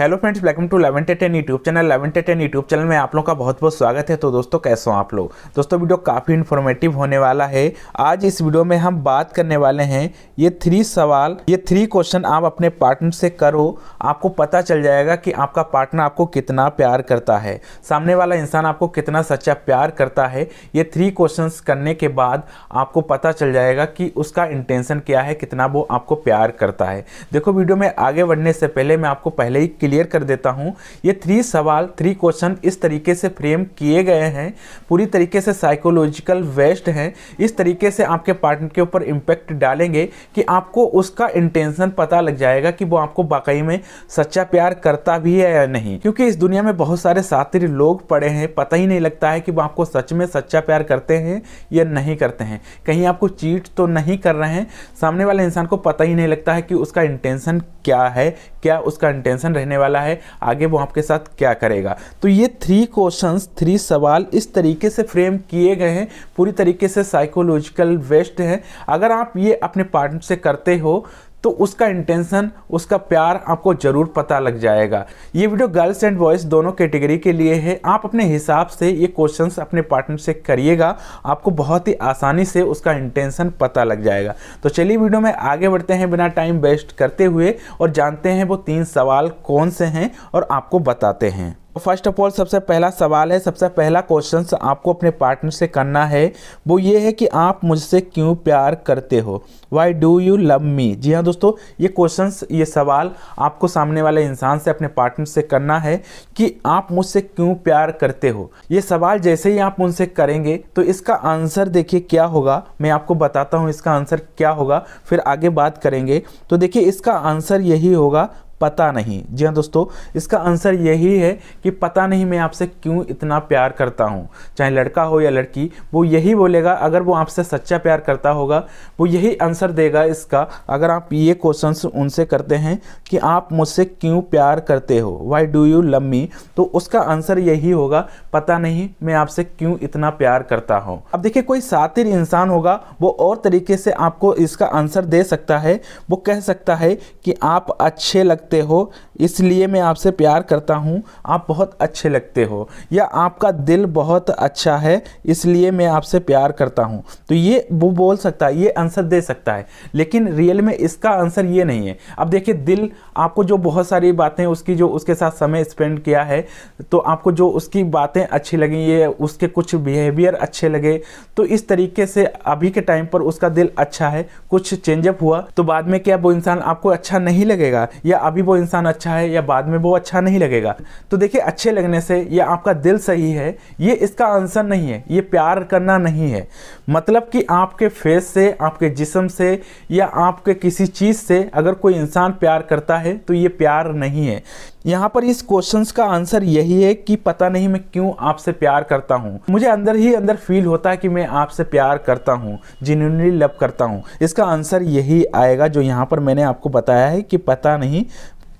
hello friends welcome to लेवन टे ten YouTube channel लेवन टे टेन यूट्यूब चैनल में आप लोगों का बहुत बहुत स्वागत है तो दोस्तों कैसे हो आप लोग दोस्तों वीडियो काफ़ी इन्फॉर्मेटिव होने वाला है आज इस वीडियो में हम बात करने वाले हैं ये थ्री सवाल ये थ्री क्वेश्चन आप अपने पार्टनर से करो आपको पता चल जाएगा कि आपका पार्टनर आपको कितना प्यार करता है सामने वाला इंसान आपको कितना सच्चा प्यार करता है ये थ्री क्वेश्चन करने के बाद आपको पता चल जाएगा कि उसका इंटेंशन क्या है कितना वो आपको प्यार करता है देखो वीडियो में आगे बढ़ने से पहले मैं आपको पहले ही क्लियर कर देता हूँ ये थ्री सवाल थ्री क्वेश्चन इस तरीके से फ्रेम किए गए हैं पूरी तरीके से साइकोलॉजिकल वेस्ट हैं इस तरीके से आपके पार्टनर के ऊपर इम्पैक्ट डालेंगे कि आपको उसका इंटेंसन पता लग जाएगा कि वो आपको वाकई में सच्चा प्यार करता भी है या नहीं क्योंकि इस दुनिया में बहुत सारे सातिर लोग पड़े हैं पता ही नहीं लगता है कि वो आपको सच में सच्चा प्यार करते हैं या नहीं करते हैं कहीं आपको चीट तो नहीं कर रहे हैं सामने वाले इंसान को पता ही नहीं लगता है कि उसका इंटेंशन क्या है क्या उसका इंटेंशन रहने वाला है आगे वो आपके साथ क्या करेगा तो ये थ्री क्वेश्चन थ्री सवाल इस तरीके से फ्रेम किए गए हैं पूरी तरीके से साइकोलॉजिकल वेस्ट हैं अगर आप ये अपने पार्टनर से करते हो तो उसका इंटेंशन उसका प्यार आपको ज़रूर पता लग जाएगा ये वीडियो गर्ल्स एंड बॉयज़ दोनों कैटेगरी के, लिए है आप अपने हिसाब से ये क्वेश्चंस अपने पार्टनर से करिएगा आपको बहुत ही आसानी से उसका इंटेंशन पता लग जाएगा तो चलिए वीडियो में आगे बढ़ते हैं बिना टाइम वेस्ट करते हुए और जानते हैं वो तीन सवाल कौन से हैं और आपको बताते हैं फर्स्ट ऑफ ऑल सबसे पहला सवाल है सबसे पहला क्वेश्चन आपको अपने पार्टनर से करना है वो ये है कि आप मुझसे क्यों प्यार करते हो why do you love me जी हाँ दोस्तों ये क्वेश्चन ये सवाल आपको सामने वाले इंसान से अपने पार्टनर से करना है कि आप मुझसे क्यों प्यार करते हो ये सवाल जैसे ही आप उनसे करेंगे तो इसका आंसर देखिए क्या होगा मैं आपको बताता हूँ इसका आंसर क्या होगा फिर आगे बात करेंगे तो देखिए इसका आंसर यही होगा पता नहीं जी हाँ दोस्तों इसका आंसर यही है कि पता नहीं मैं आपसे क्यों इतना प्यार करता हूँ चाहे लड़का हो या लड़की वो यही बोलेगा अगर वो आपसे सच्चा प्यार करता होगा वो यही आंसर देगा इसका अगर आप ये क्वेश्चन उनसे करते हैं कि आप मुझसे क्यों प्यार करते हो why do you love me तो उसका आंसर यही होगा पता नहीं मैं आपसे क्यों इतना प्यार करता हूँ अब देखिए कोई सातिर इंसान होगा वो और तरीके से आपको इसका आंसर दे सकता है वो कह सकता है कि आप अच्छे लगते लगते हो इसलिए मैं आपसे प्यार करता हूँ आप बहुत अच्छे लगते हो या आपका दिल बहुत अच्छा है इसलिए मैं आपसे प्यार करता हूँ तो ये वो बोल सकता है ये आंसर दे सकता है लेकिन रियल में इसका आंसर ये नहीं है अब देखिए दिल आपको जो बहुत सारी बातें उसकी जो उसके साथ समय स्पेंड किया है तो आपको जो उसकी बातें अच्छी लगी ये उसके कुछ बिहेवियर अच्छे लगे तो इस तरीके से अभी के टाइम पर उसका दिल अच्छा है कुछ चेंजअप हुआ तो बाद में क्या वो इंसान आपको अच्छा नहीं लगेगा या अभी अभी वो इंसान अच्छा है या बाद में वो अच्छा नहीं लगेगा तो देखिए अच्छे लगने से या आपका दिल सही है ये इसका आंसर नहीं है ये प्यार करना नहीं है मतलब कि आपके फेस से आपके जिसम से या आपके किसी चीज़ से अगर कोई इंसान प्यार करता है तो ये प्यार नहीं है यहाँ पर इस क्वेश्चन का आंसर यही है कि पता नहीं मैं क्यों आपसे प्यार करता हूँ मुझे अंदर ही अंदर फील होता है कि मैं आपसे प्यार करता हूँ जिन्यूनली लव करता हूँ इसका आंसर यही आएगा जो यहाँ पर मैंने आपको बताया है कि पता नहीं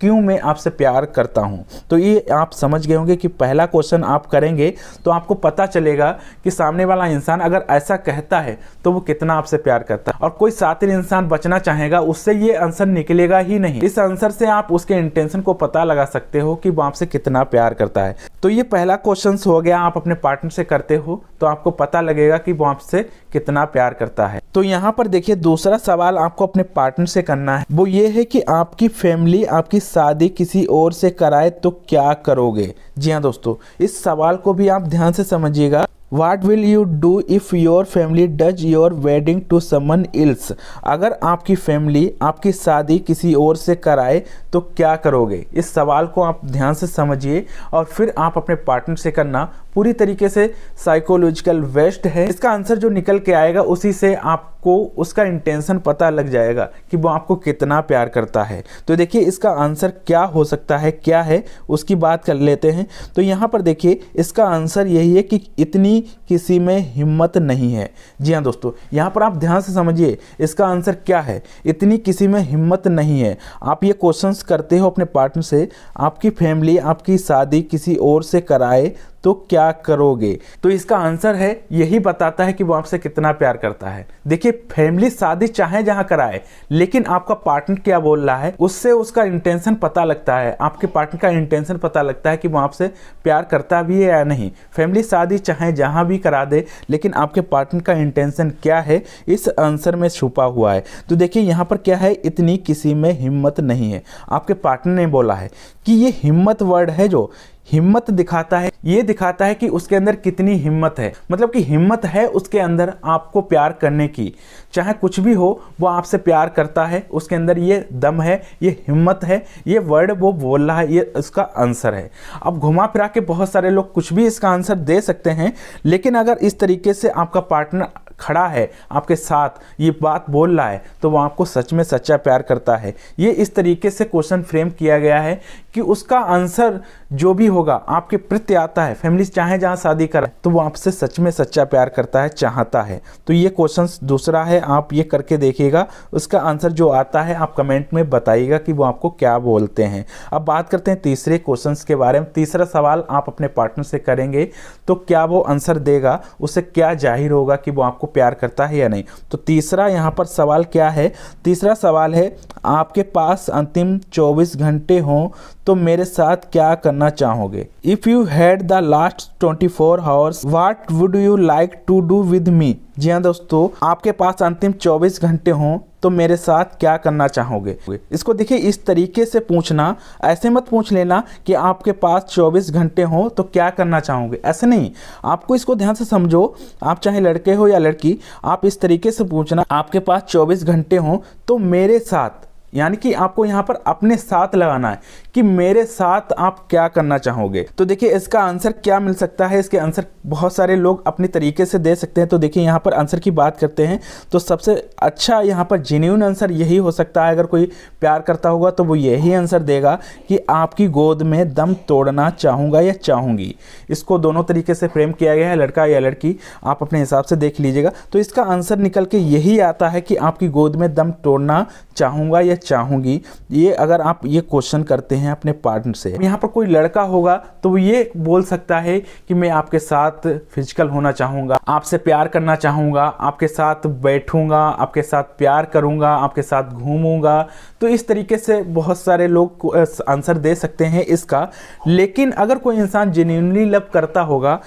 क्यों मैं आपसे प्यार करता हूँ तो ये आप समझ गए होंगे कि पहला क्वेश्चन आप करेंगे तो आपको पता चलेगा कि सामने वाला इंसान अगर ऐसा कहता है तो वो कितना आपसे प्यार करता है और कोई सातिर इंसान बचना चाहेगा उससे ये आंसर निकलेगा ही नहीं इस आंसर से आप उसके इंटेंशन को पता लगा सकते हो कि वो आपसे कितना प्यार करता है तो ये पहला क्वेश्चन हो गया आप अपने पार्टनर से करते हो तो आपको पता लगेगा कि वो आपसे कितना प्यार करता है तो यहाँ पर देखिए दूसरा सवाल आपको अपने पार्टनर से करना है वो ये है कि आपकी फैमिली आपकी शादी किसी और से कराए तो क्या करोगे जी हाँ दोस्तों इस सवाल को भी आप ध्यान से समझिएगा what will you do if your family does your wedding to someone else अगर आपकी फैमिली आपकी शादी किसी और से कराए तो क्या करोगे इस सवाल को आप ध्यान से समझिए और फिर आप अपने पार्टनर से करना पूरी तरीके से साइकोलॉजिकल वेस्ट है इसका आंसर जो निकल के आएगा उसी से आप आपको उसका इंटेंशन पता लग जाएगा कि वो आपको कितना प्यार करता है तो देखिए इसका आंसर क्या हो सकता है क्या है उसकी बात कर लेते हैं तो यहाँ पर देखिए इसका आंसर यही है कि इतनी किसी में हिम्मत नहीं है जी हाँ दोस्तों यहाँ पर आप ध्यान से समझिए इसका आंसर क्या है इतनी किसी में हिम्मत नहीं है आप ये क्वेश्चन करते हो अपने पार्टनर से आपकी फैमिली आपकी शादी किसी और से कराए तो क्या करोगे तो इसका आंसर है यही बताता है कि वो आपसे कितना प्यार करता है देखिए फैमिली शादी चाहे जहां कराए लेकिन आपका पार्टनर क्या बोल रहा है उससे उसका इंटेंशन पता लगता है आपके पार्टनर का इंटेंशन पता लगता है कि वो आपसे प्यार करता भी है या नहीं फैमिली शादी चाहे जहाँ भी करा दे लेकिन आपके पार्टनर का इंटेंशन क्या है इस आंसर में छुपा हुआ है तो देखिए यहाँ पर क्या है इतनी किसी में हिम्मत नहीं है आपके पार्टनर ने बोला है कि ये हिम्मत वर्ड है जो हिम्मत दिखाता है ये दिखाता है कि उसके अंदर कितनी हिम्मत है मतलब कि हिम्मत है उसके अंदर आपको प्यार करने की चाहे कुछ भी हो वो आपसे प्यार करता है उसके अंदर ये दम है ये हिम्मत है ये वर्ड वो बोल रहा है ये उसका आंसर है अब घुमा फिरा के बहुत सारे लोग कुछ भी इसका आंसर दे सकते हैं लेकिन अगर इस तरीके से आपका पार्टनर खड़ा है आपके साथ ये बात बोल रहा है तो वह आपको सच में सच्चा प्यार करता है ये इस तरीके से क्वेश्चन फ्रेम किया गया है कि उसका आंसर जो भी होगा आपके प्रति आता है फैमिली चाहे जहाँ शादी कराए तो वो आपसे सच में सच्चा प्यार करता है चाहता है तो ये क्वेश्चन दूसरा है आप ये करके देखिएगा उसका आंसर जो आता है आप कमेंट में बताइएगा कि वो आपको क्या बोलते हैं अब बात करते हैं तीसरे क्वेश्चन के बारे में तीसरा सवाल आप अपने पार्टनर से करेंगे तो क्या वो आंसर देगा उसे क्या जाहिर होगा कि वो आपको प्यार करता है या नहीं तो तीसरा यहाँ पर सवाल क्या है तीसरा सवाल है आपके पास अंतिम 24 घंटे हों तो मेरे साथ क्या करना चाहोगे if you had the last 24 four hours what would you like to do with me जी हाँ दोस्तों आपके पास अंतिम 24 घंटे हों तो मेरे साथ क्या करना चाहोगे इसको देखिए इस तरीके से पूछना ऐसे मत पूछ लेना कि आपके पास 24 घंटे हों तो क्या करना चाहोगे ऐसे नहीं आपको इसको ध्यान से समझो आप चाहे लड़के हो या लड़की आप इस तरीके से पूछना आपके पास 24 घंटे हों तो मेरे साथ यानी कि आपको यहाँ पर अपने साथ लगाना है कि मेरे साथ आप क्या करना चाहोगे तो देखिए इसका आंसर क्या मिल सकता है इसके आंसर बहुत सारे लोग अपने तरीके से दे सकते हैं तो देखिए यहाँ पर आंसर की बात करते हैं तो सबसे अच्छा यहाँ पर जेन्यून आंसर यही हो सकता है अगर कोई प्यार करता होगा तो वो यही आंसर देगा कि आपकी गोद में दम तोड़ना चाहूँगा या चाहूँगी इसको दोनों तरीके से फ्रेम किया गया है लड़का या लड़की आप अपने हिसाब से देख लीजिएगा तो इसका आंसर निकल के यही आता है कि आपकी गोद में दम तोड़ना चाहूँगा या चाहूंगी ये अगर आप ये क्वेश्चन करते हैं अपने पार्टनर से यहाँ पर कोई लड़का होगा तो वो ये बोल सकता है कि मैं आपके साथ फिजिकल होना चाहूंगा आपसे प्यार करना चाहूंगा आपके साथ बैठूंगा आपके साथ प्यार करूंगा आपके साथ घूमूंगा तो इस तरीके से बहुत सारे लोग आंसर दे सकते हैं इसका लेकिन अगर कोई इंसान जेन्यूनली लव करता होगा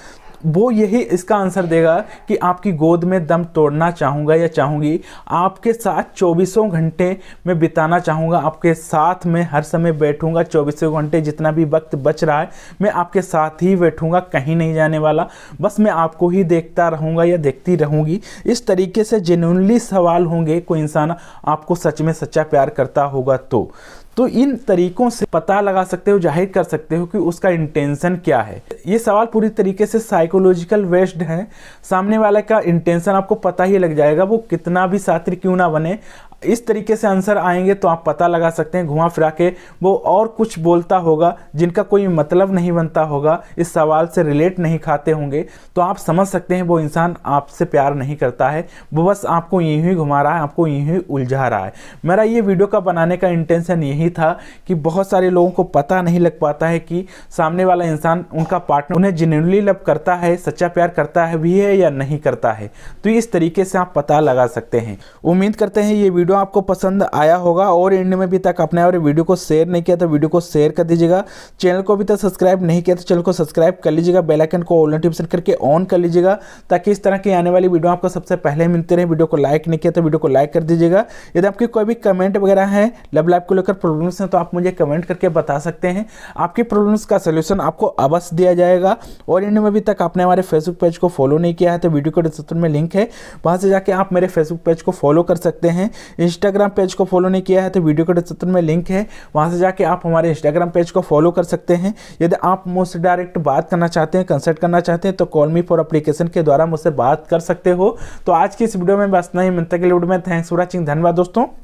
वो यही इसका आंसर देगा कि आपकी गोद में दम तोड़ना चाहूँगा या चाहूँगी आपके साथ चौबीसों घंटे में बिताना चाहूँगा आपके साथ में हर समय बैठूँगा चौबीसों घंटे जितना भी वक्त बच रहा है मैं आपके साथ ही बैठूँगा कहीं नहीं जाने वाला बस मैं आपको ही देखता रहूँगा या देखती रहूँगी इस तरीके से जेनली सवाल होंगे कोई इंसान आपको सच में सच्चा प्यार करता होगा तो तो इन तरीकों से पता लगा सकते हो जाहिर कर सकते हो कि उसका इंटेंशन क्या है ये सवाल पूरी तरीके से साइकोलॉजिकल वेस्ड हैं सामने वाले का इंटेंशन आपको पता ही लग जाएगा वो कितना भी साथी क्यों ना बने इस तरीके से आंसर आएंगे तो आप पता लगा सकते हैं घुमा फिरा के वो और कुछ बोलता होगा जिनका कोई मतलब नहीं बनता होगा इस सवाल से रिलेट नहीं खाते होंगे तो आप समझ सकते हैं वो इंसान आपसे प्यार नहीं करता है वो बस आपको यूँ ही घुमा रहा है आपको यूँ ही उलझा रहा है मेरा ये वीडियो का बनाने का इंटेंशन यही था कि बहुत सारे लोगों को पता नहीं लग पाता है कि सामने वाला इंसान उनका पार्टनर उन्हें जिनली लव करता है सच्चा प्यार करता है भी है या नहीं करता है तो इस तरीके से आप पता लगा सकते हैं उम्मीद करते हैं ये वीडियो वीडियो आपको पसंद आया होगा और एंड में भी तक अपने और वीडियो को शेयर नहीं किया तो वीडियो को शेयर कर दीजिएगा चैनल को अभी तक सब्सक्राइब नहीं किया तो चैनल को सब्सक्राइब कर लीजिएगा बेलाइकन को ऑल नोटिफिकेशन करके ऑन कर लीजिएगा ताकि इस तरह की आने वाली वीडियो आपको सबसे पहले मिलते रहे वीडियो को लाइक नहीं किया तो वीडियो को लाइक कर दीजिएगा यदि आपकी कोई भी कमेंट वगैरह है लव लाइफ को लेकर प्रॉब्लम्स हैं तो आप मुझे कमेंट करके बता सकते हैं आपकी प्रॉब्लम्स का सोल्यूशन आपको अवश्य दिया जाएगा और इन में अभी तक आपने हमारे फेसबुक पेज को फॉलो नहीं किया है तो वीडियो को डिस्क्रिप्शन में लिंक है वहाँ से जाके आप मेरे फेसबुक पेज को फॉलो कर सकते हैं इंस्टाग्राम पेज को फॉलो नहीं किया है तो वीडियो के डिस्क्रिप्शन में लिंक है वहाँ से जाके आप हमारे इंस्टाग्राम पेज को फॉलो कर सकते हैं यदि आप मुझसे डायरेक्ट बात करना चाहते हैं कंसल्ट करना चाहते हैं तो कॉल मी फॉर अप्लीकेशन के द्वारा मुझसे बात कर सकते हो तो आज की इस वीडियो में बस नहीं मिलता के लिए वीडियो में थैंक्स फॉर वॉचिंग धन्यवाद दोस्तों